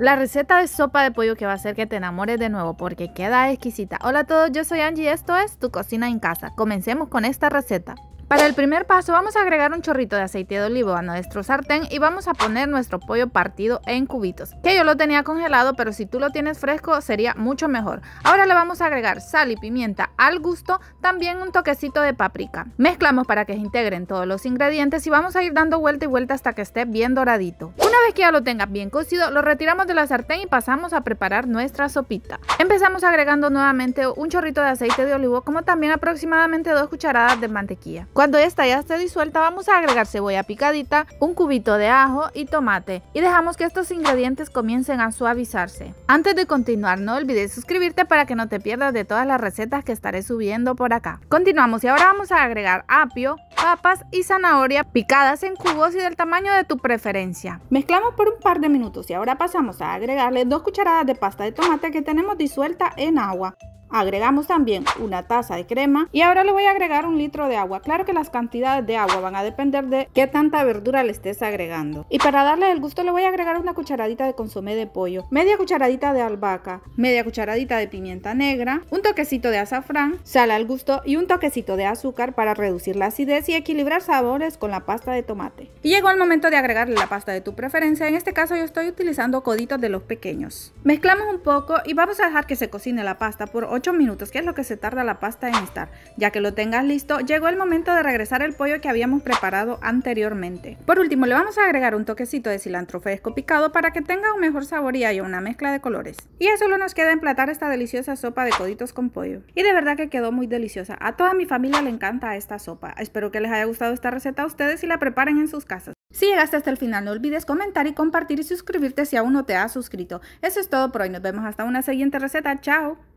La receta de sopa de pollo que va a hacer que te enamores de nuevo porque queda exquisita. Hola a todos, yo soy Angie y esto es Tu Cocina en Casa. Comencemos con esta receta. Para el primer paso vamos a agregar un chorrito de aceite de olivo a nuestro sartén y vamos a poner nuestro pollo partido en cubitos, que yo lo tenía congelado pero si tú lo tienes fresco sería mucho mejor. Ahora le vamos a agregar sal y pimienta al gusto, también un toquecito de paprika. Mezclamos para que se integren todos los ingredientes y vamos a ir dando vuelta y vuelta hasta que esté bien doradito. Una vez que ya lo tengas bien cocido, lo retiramos de la sartén y pasamos a preparar nuestra sopita. Empezamos agregando nuevamente un chorrito de aceite de olivo como también aproximadamente dos cucharadas de mantequilla. Cuando esta ya esté disuelta vamos a agregar cebolla picadita, un cubito de ajo y tomate y dejamos que estos ingredientes comiencen a suavizarse. Antes de continuar no olvides suscribirte para que no te pierdas de todas las recetas que estaré subiendo por acá. Continuamos y ahora vamos a agregar apio, papas y zanahoria picadas en cubos y del tamaño de tu preferencia. Mezclamos por un par de minutos y ahora pasamos a agregarle dos cucharadas de pasta de tomate que tenemos disuelta en agua. Agregamos también una taza de crema y ahora le voy a agregar un litro de agua. Claro que las cantidades de agua van a depender de qué tanta verdura le estés agregando. Y para darle el gusto le voy a agregar una cucharadita de consomé de pollo, media cucharadita de albahaca, media cucharadita de pimienta negra, un toquecito de azafrán, sal al gusto y un toquecito de azúcar para reducir la acidez y equilibrar sabores con la pasta de tomate. Y llegó el momento de agregarle la pasta de tu preferencia. En este caso yo estoy utilizando coditos de los pequeños. Mezclamos un poco y vamos a dejar que se cocine la pasta por 8 8 minutos, que es lo que se tarda la pasta en estar. Ya que lo tengas listo, llegó el momento de regresar el pollo que habíamos preparado anteriormente. Por último, le vamos a agregar un toquecito de cilantro fresco picado para que tenga un mejor sabor y haya una mezcla de colores. Y eso lo nos queda emplatar esta deliciosa sopa de coditos con pollo. Y de verdad que quedó muy deliciosa. A toda mi familia le encanta esta sopa. Espero que les haya gustado esta receta a ustedes y la preparen en sus casas. Si llegaste hasta el final, no olvides comentar y compartir y suscribirte si aún no te has suscrito. Eso es todo por hoy. Nos vemos hasta una siguiente receta. Chao.